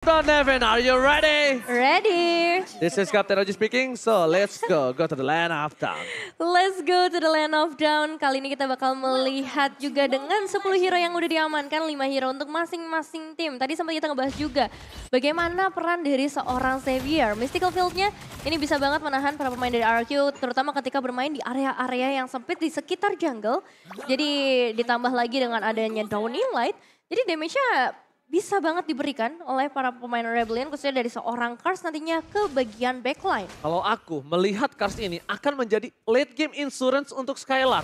Don Nevin, are you ready? Ready. This is Captain Oji speaking, so let's go. Go to the land of down. Let's go to the land of down. Kali ini kita bakal melihat juga dengan 10 hero yang udah diamankan, 5 hero untuk masing-masing tim. Tadi sempat kita ngebahas juga bagaimana peran dari seorang Xavier. Mystical Field-nya ini bisa banget menahan para pemain dari RQ, terutama ketika bermain di area-area yang sempit di sekitar jungle. Jadi ditambah lagi dengan adanya Downing Light, jadi damage-nya bisa banget diberikan oleh para pemain Rebellion khususnya dari seorang Kars nantinya ke bagian backline. Kalau aku melihat Kars ini akan menjadi late game insurance untuk Skylar.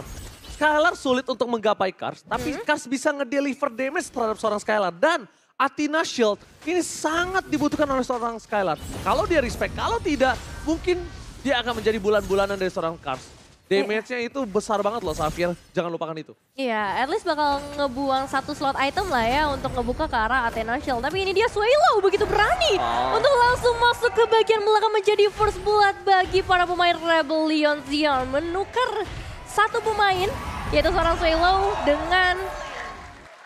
Skylar sulit untuk menggapai Kars, tapi hmm. Kars bisa ngedeliver damage terhadap seorang Skylar dan Athena Shield ini sangat dibutuhkan oleh seorang Skylar. Kalau dia respect, kalau tidak mungkin dia akan menjadi bulan-bulanan dari seorang Kars. Damage-nya itu besar banget loh Safir, jangan lupakan itu. Iya, at least bakal ngebuang satu slot item lah ya untuk ngebuka ke arah Athena Shield. Tapi ini dia Swaylow begitu berani oh. untuk langsung masuk ke bagian belakang menjadi first blood bagi para pemain Rebellion Zion. Menukar satu pemain, yaitu seorang Swaylow dengan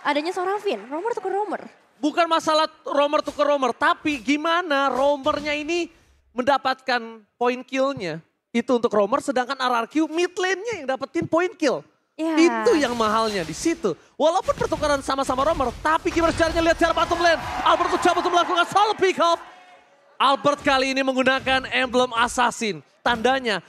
adanya seorang Finn, Romer tuker Romer. Bukan masalah Romer tuker Romer, tapi gimana Romernya ini mendapatkan poin killnya itu untuk romer sedangkan RRQ mid lane-nya yang dapetin point kill. Yeah. Itu yang mahalnya di situ. Walaupun pertukaran sama-sama romer, tapi gimana caranya lihat cara bottom lane. Albert Ucap untuk melakukan solo pick off. Albert kali ini menggunakan emblem assassin. Tandanya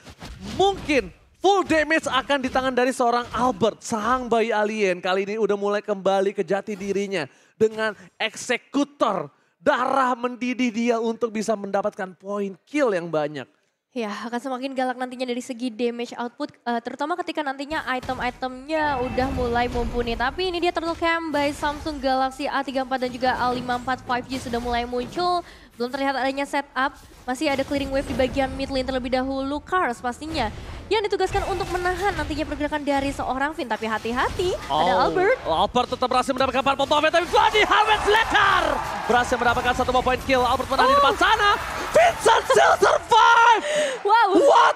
mungkin full damage akan di tangan dari seorang Albert. Sang bayi alien kali ini udah mulai kembali ke jati dirinya. Dengan eksekutor darah mendidih dia untuk bisa mendapatkan point kill yang banyak. Ya, akan semakin galak nantinya dari segi damage output, uh, terutama ketika nantinya item-itemnya udah mulai mumpuni. Tapi ini dia Turtle Cam by Samsung Galaxy A34 dan juga a 54 5 g sudah mulai muncul. Belum terlihat adanya setup, masih ada clearing wave di bagian mid lane terlebih dahulu. Cars pastinya yang ditugaskan untuk menahan nantinya pergerakan dari seorang Finn. Tapi hati-hati, oh. ada Albert. Albert tetap berhasil mendapatkan pump off, tapi Vladi Hamet Letar berhasil mendapatkan satu point kill. Albert menang oh. di depan oh. sana. Vincent still survive! Wow. What?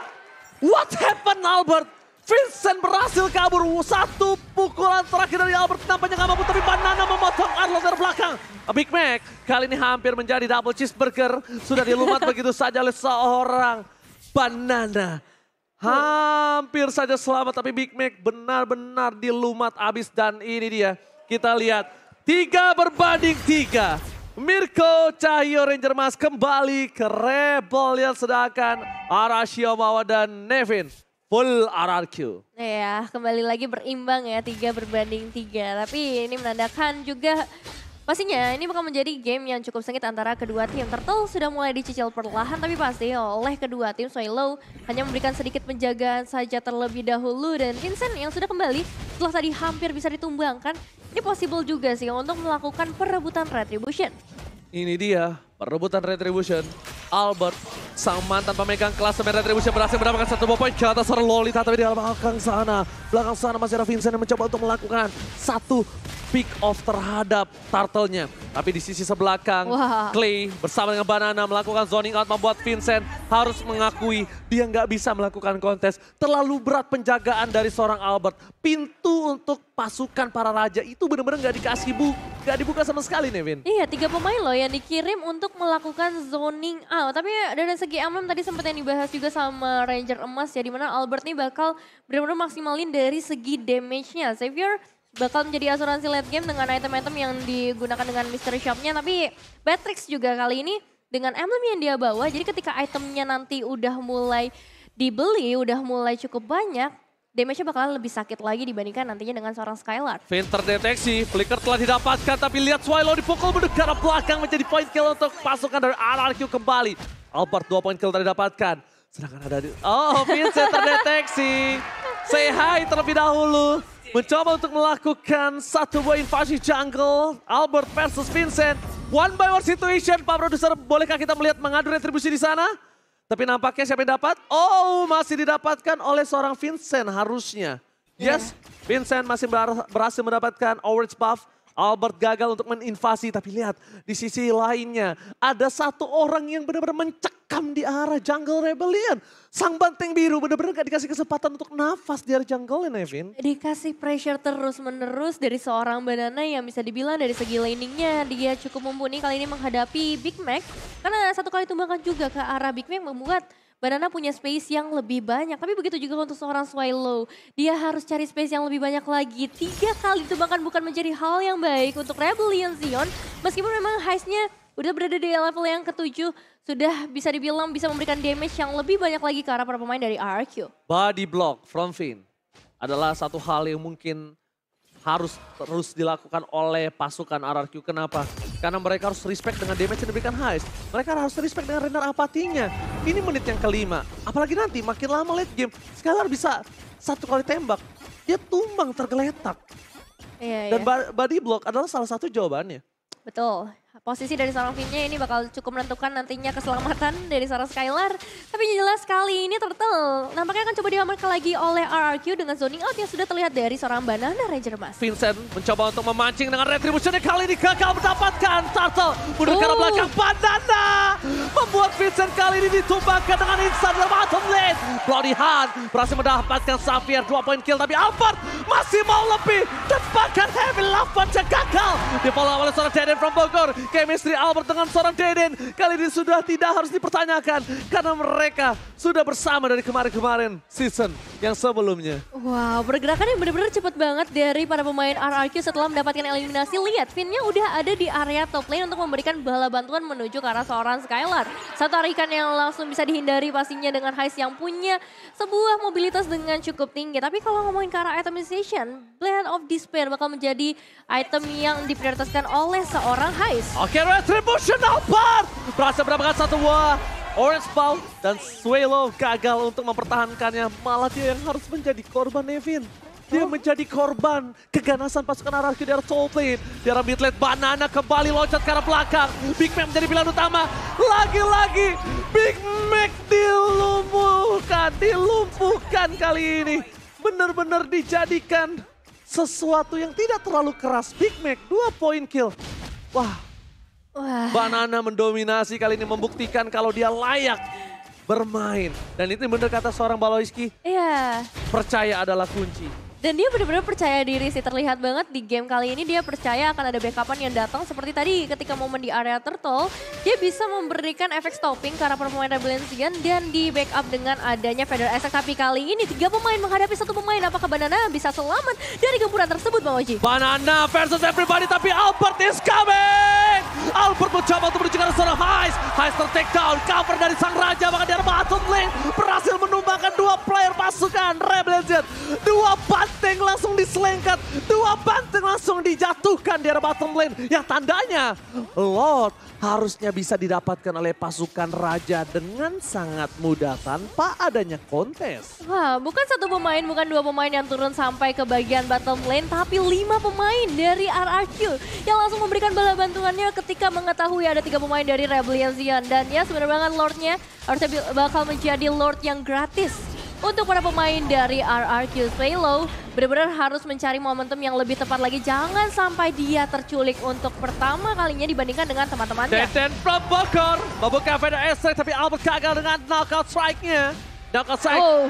What happened Albert? Vincent berhasil kabur. Satu pukulan terakhir dari Albert tampaknya gak mampu. Tapi Banana memotong Arlo dari belakang. Big Mac kali ini hampir menjadi double cheeseburger. Sudah dilumat begitu saja oleh seorang Banana. Hampir saja selamat tapi Big Mac benar-benar dilumat abis. Dan ini dia kita lihat. Tiga berbanding tiga. Mirko Cahyo Ranger Mas kembali ke Rebel yang sedangkan Arashio Mawa dan Nevin full RRQ. Iya, kembali lagi berimbang ya, tiga berbanding tiga. Tapi ini menandakan juga Pastinya ini bakal menjadi game yang cukup sengit antara kedua tim. Turtle sudah mulai dicicil perlahan tapi pasti oleh kedua tim. Soilo hanya memberikan sedikit penjagaan saja terlebih dahulu. Dan Vincent yang sudah kembali setelah tadi hampir bisa ditumbangkan. Ini possible juga sih untuk melakukan perebutan Retribution. Ini dia Perebutan Retribution, Albert, sang mantan pemegang kelas Retribution berhasil mendapatkan satu poin ke atas Lolita tapi di belakang sana. Belakang sana masih ada Vincent yang mencoba untuk melakukan satu pick off terhadap turtle-nya. Tapi di sisi sebelakang, wow. Clay bersama dengan Banana melakukan zoning out membuat Vincent harus mengakui dia nggak bisa melakukan kontes. Terlalu berat penjagaan dari seorang Albert. Pintu untuk pasukan para raja itu benar-benar nggak dikasih bu, nggak dibuka sama sekali nih Vin. Iya, tiga pemain loh yang dikirim untuk untuk melakukan zoning out. Tapi dari segi emblem tadi sempat yang dibahas juga sama Ranger Emas ya dimana Albert nih bakal benar-benar maksimalin dari segi damage-nya. Xavier bakal menjadi asuransi late game dengan item-item yang digunakan dengan mystery shop-nya. Tapi Patrick juga kali ini dengan emblem yang dia bawa. Jadi ketika itemnya nanti udah mulai dibeli, udah mulai cukup banyak, damage-nya bakalan lebih sakit lagi dibandingkan nantinya dengan seorang Skylar. Finn terdeteksi, Flicker telah didapatkan, tapi lihat Swilo dipukul mendekat belakang menjadi point kill untuk pasukan dari RRQ kembali. Albert 2 point kill telah didapatkan, sedangkan ada di... Oh, Vincent terdeteksi. Say hi terlebih dahulu. Mencoba untuk melakukan satu buah invasi jungle. Albert versus Vincent. One by one situation, Pak Produser, bolehkah kita melihat mengadu retribusi di sana? Tapi nampaknya siapa yang dapat? Oh, masih didapatkan oleh seorang Vincent harusnya. Yes, yeah. Vincent masih berhasil mendapatkan awards buff Albert gagal untuk meninvasi, tapi lihat di sisi lainnya ada satu orang yang benar-benar mencekam di arah Jungle Rebellion. Sang banteng biru benar-benar gak dikasih kesempatan untuk nafas di arah Jungle ya Evin. Dikasih pressure terus-menerus dari seorang banana yang bisa dibilang dari segi landingnya dia cukup mumpuni kali ini menghadapi Big Mac. Karena satu kali tembakan juga ke arah Big Mac membuat Banana punya space yang lebih banyak. Tapi begitu juga untuk seorang Swallow. Dia harus cari space yang lebih banyak lagi. Tiga kali itu bahkan bukan menjadi hal yang baik untuk Rebellion Zion. Meskipun memang heistnya udah berada di level yang ketujuh sudah bisa dibilang bisa memberikan damage yang lebih banyak lagi ke arah para pemain dari RRQ. Body block from Finn adalah satu hal yang mungkin harus terus dilakukan oleh pasukan RRQ. Kenapa? Karena mereka harus respect dengan damage yang diberikan Heist. Mereka harus respect dengan Renard apatinya. Ini menit yang kelima. Apalagi nanti makin lama late game, Skylar bisa satu kali tembak. Dia tumbang tergeletak. Iya, Dan iya. body block adalah salah satu jawabannya. Betul posisi dari seorang Finnya ini bakal cukup menentukan nantinya keselamatan dari seorang Skylar. Tapi jelas sekali ini turtle. Nampaknya akan coba diamankan lagi oleh RRQ dengan zoning out yang sudah terlihat dari seorang Banana Ranger Mas. Vincent mencoba untuk memancing dengan retribution kali ini gagal mendapatkan turtle. Mundur ke oh. belakang Banana. Membuat buat Vincent kali ini ditumbangkan dengan instan dalam bottom lane. Bloody Hunt berhasil mendapatkan Xavier 2 poin kill tapi Alphard masih mau lebih. Tembakan Heavy Love Punch gagal. Di follow oleh seorang Deden from Bogor. Chemistry Albert dengan seorang Deden kali ini sudah tidak harus dipertanyakan karena mereka sudah bersama dari kemarin-kemarin season yang sebelumnya. Wow, pergerakan yang benar-benar cepat banget dari para pemain RRQ setelah mendapatkan eliminasi. Lihat, Finnnya udah ada di area top lane untuk memberikan bala bantuan menuju ke arah seorang Skylar. Satu tarikan yang langsung bisa dihindari pastinya dengan Heist yang punya sebuah mobilitas dengan cukup tinggi. Tapi kalau ngomongin ke arah itemization, Blade of Despair bakal menjadi item yang diprioritaskan oleh seorang Heist. Oke, okay, Retributional Part! Berhasil mendapatkan satu buah Orange Paul dan Swelo gagal untuk mempertahankannya. Malah dia yang harus menjadi korban Nevin. Dia oh. menjadi korban keganasan pasukan Araki dari top lane, Di arah mid lane, Banana kembali loncat ke arah belakang. Big Mac menjadi pilihan utama. Lagi-lagi Big Mac dilumpuhkan, dilumpuhkan kali ini. Benar-benar dijadikan sesuatu yang tidak terlalu keras. Big Mac, dua poin kill. Wah, Wah. Banana mendominasi kali ini membuktikan kalau dia layak bermain. Dan itu benar kata seorang Baloiski. Iya. Yeah. Percaya adalah kunci. Dan dia benar-benar percaya diri sih terlihat banget di game kali ini dia percaya akan ada backupan yang datang seperti tadi ketika momen di area turtle dia bisa memberikan efek stopping karena pemain Rebellion dan di backup dengan adanya Feather Essex. tapi kali ini tiga pemain menghadapi satu pemain apakah Banana bisa selamat dari gempuran tersebut Bang Oji? Banana versus everybody tapi Albert is coming! Albert mencoba untuk menunjukkan secara high high ter-take down, cover dari Sang Raja bahkan dia Link berhasil menumbangkan dua player pasukan Rebellion dua banteng langsung diselengkat. Dua banteng langsung dijatuhkan di arah bottom lane. Yang tandanya Lord harusnya bisa didapatkan oleh pasukan Raja dengan sangat mudah tanpa adanya kontes. Wah, bukan satu pemain, bukan dua pemain yang turun sampai ke bagian bottom lane, tapi lima pemain dari RRQ yang langsung memberikan bala bantuannya ketika mengetahui ada tiga pemain dari Rebellion Zion. Dan ya sebenarnya banget Lordnya harusnya bakal menjadi Lord yang gratis untuk para pemain dari RRQ Halo benar-benar harus mencari momentum yang lebih tepat lagi. Jangan sampai dia terculik untuk pertama kalinya dibandingkan dengan teman-temannya. Dan from Bogor membuka Vader Estate tapi Albert gagal dengan knockout strike-nya. Knockout strike. Oh.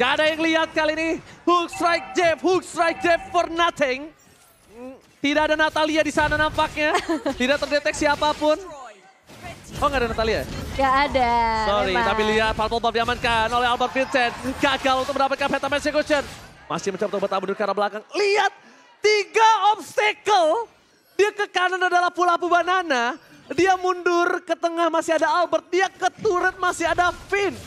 Gak ada yang lihat kali ini. Hook strike Jeff, hook strike Jeff for nothing. Hmm, tidak ada Natalia di sana nampaknya. Tidak terdeteksi apapun. Oh nggak ada Natalia? Gak ada. Sorry, memang. tapi lihat Falcon Bomb diamankan oleh Albert Vincent. Gagal untuk mendapatkan Phantom Execution. Masih mencoba untuk bertambah ke arah belakang. Lihat, tiga obstacle. Dia ke kanan adalah Abu Banana. Dia mundur ke tengah masih ada Albert. Dia ke turret masih ada Finn.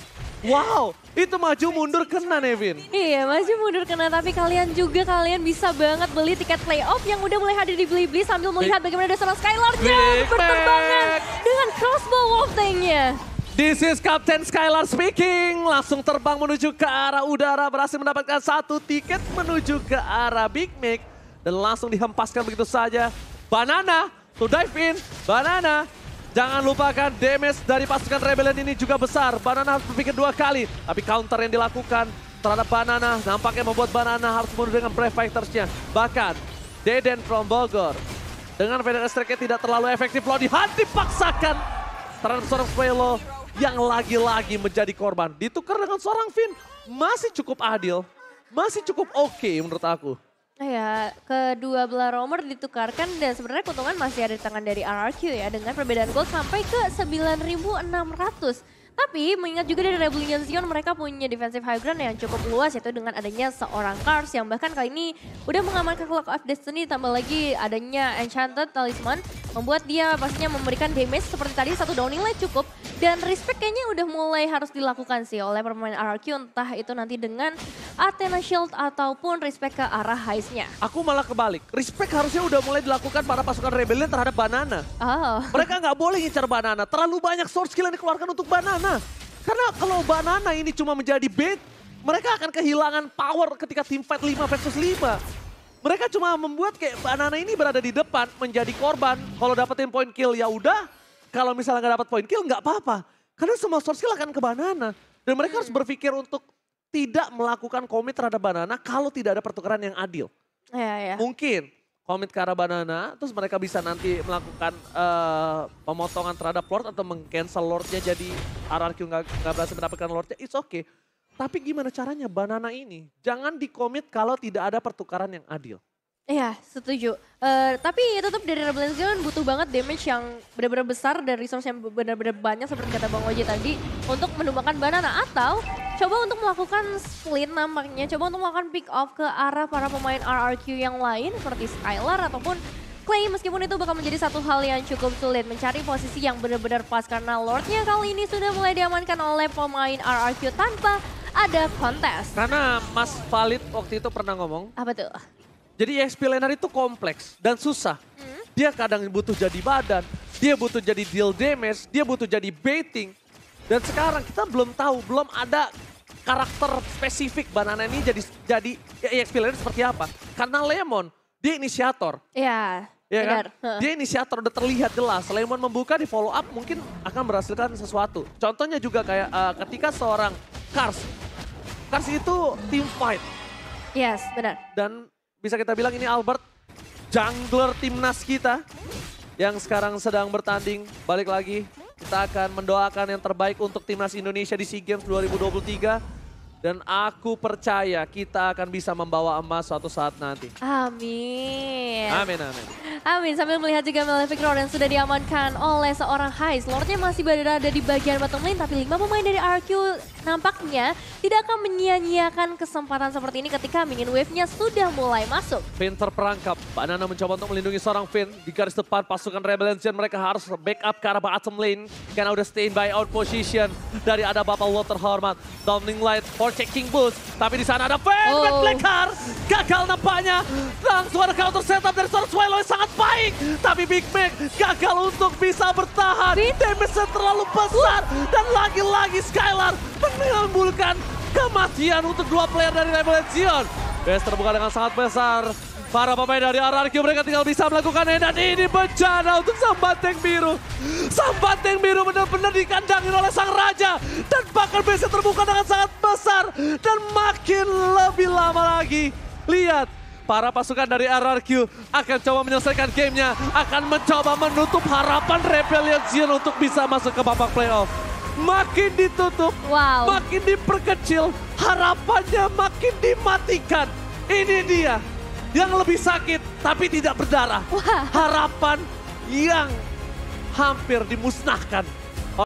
Wow, itu maju mundur kena Nevin. Iya, maju mundur kena. Tapi kalian juga kalian bisa banget beli tiket playoff yang udah mulai hadir di Blibli sambil melihat bagaimana dasar Skylarnya berterbangan dengan crossbow wolfing-nya. This is Captain Skylar speaking. Langsung terbang menuju ke arah udara. Berhasil mendapatkan satu tiket menuju ke arah Big Mac. Dan langsung dihempaskan begitu saja. Banana to dive in. Banana Jangan lupakan damage dari pasukan Rebellion ini juga besar. Banana harus berpikir dua kali. Tapi counter yang dilakukan terhadap Banana nampaknya membuat Banana harus mundur dengan Brave nya Bahkan Deden from Bogor dengan Venom Strike tidak terlalu efektif. Lo dihati paksakan terhadap seorang Swelo yang lagi-lagi menjadi korban. Ditukar dengan seorang Finn masih cukup adil. Masih cukup oke okay menurut aku. Ya, kedua belah romer ditukarkan dan sebenarnya keuntungan masih ada di tangan dari RRQ ya dengan perbedaan gol sampai ke 9600. Tapi mengingat juga dari Rebellion Zion mereka punya defensive high ground yang cukup luas yaitu dengan adanya seorang Kars yang bahkan kali ini udah mengamankan Clock of Destiny tambah lagi adanya Enchanted Talisman membuat dia pastinya memberikan damage seperti tadi satu downing light cukup dan respect kayaknya udah mulai harus dilakukan sih oleh permainan RRQ entah itu nanti dengan Athena Shield ataupun respect ke arah heistnya. Aku malah kebalik, respect harusnya udah mulai dilakukan para pasukan Rebellion terhadap Banana. Oh. Mereka nggak boleh ngincar Banana, terlalu banyak source skill yang dikeluarkan untuk Banana. Karena kalau banana ini cuma menjadi bait, mereka akan kehilangan power ketika tim fight 5 versus 5. Mereka cuma membuat kayak banana ini berada di depan menjadi korban. Kalau dapetin point kill ya udah, kalau misalnya nggak dapat point kill nggak apa-apa. Karena semua source kill akan ke banana. Dan mereka harus hmm. berpikir untuk tidak melakukan komit terhadap banana kalau tidak ada pertukaran yang adil. Ya, ya. Mungkin komit ke arah banana, terus mereka bisa nanti melakukan uh, pemotongan terhadap Lord atau meng-cancel Lordnya jadi RRQ nggak berhasil mendapatkan Lordnya, it's okay. Tapi gimana caranya banana ini? Jangan dikomit kalau tidak ada pertukaran yang adil. Iya, setuju. Uh, tapi tetap dari Rebellion kan butuh banget damage yang benar-benar besar dan resource yang benar-benar banyak seperti kata Bang Oji tadi untuk menumbangkan banana atau Coba untuk melakukan split nampaknya, coba untuk melakukan pick off ke arah para pemain RRQ yang lain seperti Skylar ataupun Clay meskipun itu bakal menjadi satu hal yang cukup sulit mencari posisi yang benar-benar pas karena Lordnya kali ini sudah mulai diamankan oleh pemain RRQ tanpa ada kontes. Karena Mas Valid waktu itu pernah ngomong. Apa tuh? Jadi EXP Lenar itu kompleks dan susah. Hmm? Dia kadang butuh jadi badan, dia butuh jadi deal damage, dia butuh jadi baiting. Dan sekarang kita belum tahu, belum ada karakter spesifik banana ini jadi jadi EXP leader seperti apa? Karena Lemon dia inisiator. Iya. Iya kan? Dia inisiator udah terlihat jelas. Lemon membuka di follow up mungkin akan berhasilkan sesuatu. Contohnya juga kayak uh, ketika seorang Kars. Kars itu team fight. Yes, benar. Dan bisa kita bilang ini Albert jungler timnas kita yang sekarang sedang bertanding balik lagi kita akan mendoakan yang terbaik untuk timnas Indonesia di SEA Games 2023. Dan aku percaya kita akan bisa membawa emas suatu saat nanti. Amin. Amin, amin. Amin, sambil melihat juga Malefic yang sudah diamankan oleh seorang Heist. Lordnya masih berada di bagian bottom lane, tapi lima pemain dari RQ nampaknya tidak akan menyia-nyiakan kesempatan seperti ini ketika minion wave-nya sudah mulai masuk. Finn terperangkap, Mbak Nana mencoba untuk melindungi seorang Finn. Di garis depan pasukan Rebellion mereka harus backup ke arah bottom lane karena udah stay in by out position dari ada Bapak Walter terhormat. Downing Light, Checking boost. Tapi di sana ada Fan oh. Black Car. Gagal nampaknya. Langsung ada counter setup dari Sword Swallow yang sangat baik. Tapi Big Mac gagal untuk bisa bertahan. Damage-nya terlalu besar. Uh. Dan lagi-lagi Skylar menimbulkan kematian untuk dua player dari Rebel Legion. Base terbuka dengan sangat besar. Para pemain dari RRQ mereka tinggal bisa melakukan dan ini bencana untuk sang banteng biru. Sang banteng biru benar-benar dikandangin oleh sang raja. Dan bahkan bisa terbuka dengan sangat besar dan makin lebih lama lagi. Lihat, para pasukan dari RRQ akan coba menyelesaikan gamenya. Akan mencoba menutup harapan Rebellion Zion untuk bisa masuk ke babak playoff makin ditutup, wow. makin diperkecil, harapannya makin dimatikan. Ini dia yang lebih sakit tapi tidak berdarah. Wah. Harapan yang hampir dimusnahkan.